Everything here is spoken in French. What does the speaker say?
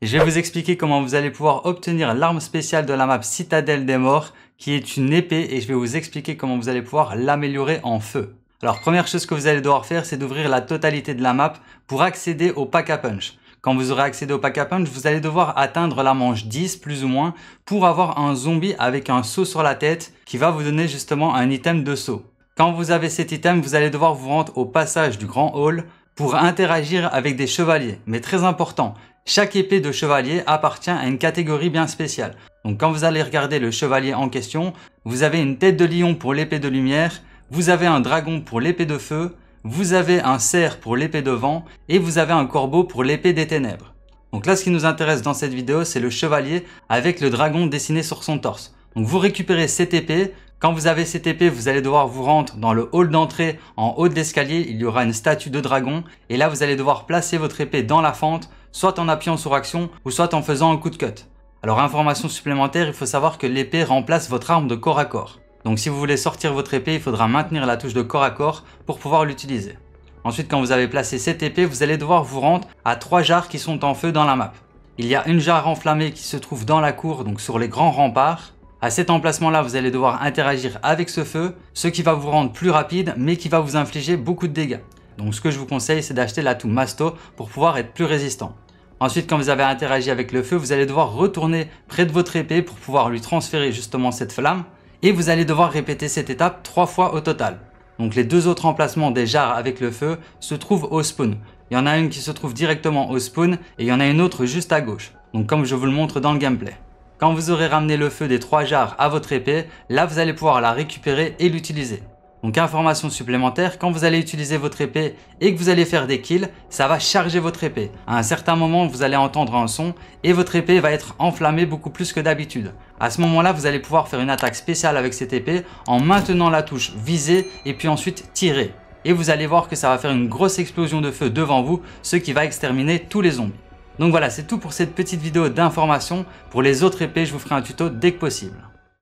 Je vais vous expliquer comment vous allez pouvoir obtenir l'arme spéciale de la map Citadelle des Morts, qui est une épée, et je vais vous expliquer comment vous allez pouvoir l'améliorer en feu. Alors première chose que vous allez devoir faire, c'est d'ouvrir la totalité de la map pour accéder au Pack-a-Punch. Quand vous aurez accédé au Pack-a-Punch, vous allez devoir atteindre la manche 10 plus ou moins pour avoir un zombie avec un saut sur la tête qui va vous donner justement un item de saut. Quand vous avez cet item, vous allez devoir vous rendre au passage du grand hall pour interagir avec des chevaliers. Mais très important, chaque épée de chevalier appartient à une catégorie bien spéciale. Donc quand vous allez regarder le chevalier en question, vous avez une tête de lion pour l'épée de lumière, vous avez un dragon pour l'épée de feu, vous avez un cerf pour l'épée de vent et vous avez un corbeau pour l'épée des ténèbres. Donc là ce qui nous intéresse dans cette vidéo c'est le chevalier avec le dragon dessiné sur son torse. Donc vous récupérez cette épée, quand vous avez cette épée, vous allez devoir vous rendre dans le hall d'entrée en haut de l'escalier, il y aura une statue de dragon et là vous allez devoir placer votre épée dans la fente, soit en appuyant sur action ou soit en faisant un coup de cut. Alors information supplémentaire, il faut savoir que l'épée remplace votre arme de corps à corps. Donc si vous voulez sortir votre épée, il faudra maintenir la touche de corps à corps pour pouvoir l'utiliser. Ensuite quand vous avez placé cette épée, vous allez devoir vous rendre à trois jarres qui sont en feu dans la map. Il y a une jarre enflammée qui se trouve dans la cour, donc sur les grands remparts. À cet emplacement-là, vous allez devoir interagir avec ce feu, ce qui va vous rendre plus rapide, mais qui va vous infliger beaucoup de dégâts. Donc ce que je vous conseille, c'est d'acheter l'atout Masto pour pouvoir être plus résistant. Ensuite, quand vous avez interagi avec le feu, vous allez devoir retourner près de votre épée pour pouvoir lui transférer justement cette flamme. Et vous allez devoir répéter cette étape trois fois au total. Donc les deux autres emplacements des jarres avec le feu se trouvent au spawn. Il y en a une qui se trouve directement au Spoon, et il y en a une autre juste à gauche. Donc comme je vous le montre dans le gameplay. Quand vous aurez ramené le feu des trois jarres à votre épée, là vous allez pouvoir la récupérer et l'utiliser. Donc information supplémentaire, quand vous allez utiliser votre épée et que vous allez faire des kills, ça va charger votre épée. À un certain moment, vous allez entendre un son et votre épée va être enflammée beaucoup plus que d'habitude. À ce moment-là, vous allez pouvoir faire une attaque spéciale avec cette épée en maintenant la touche visée et puis ensuite tirer. Et vous allez voir que ça va faire une grosse explosion de feu devant vous, ce qui va exterminer tous les zombies. Donc voilà, c'est tout pour cette petite vidéo d'information. Pour les autres épées, je vous ferai un tuto dès que possible.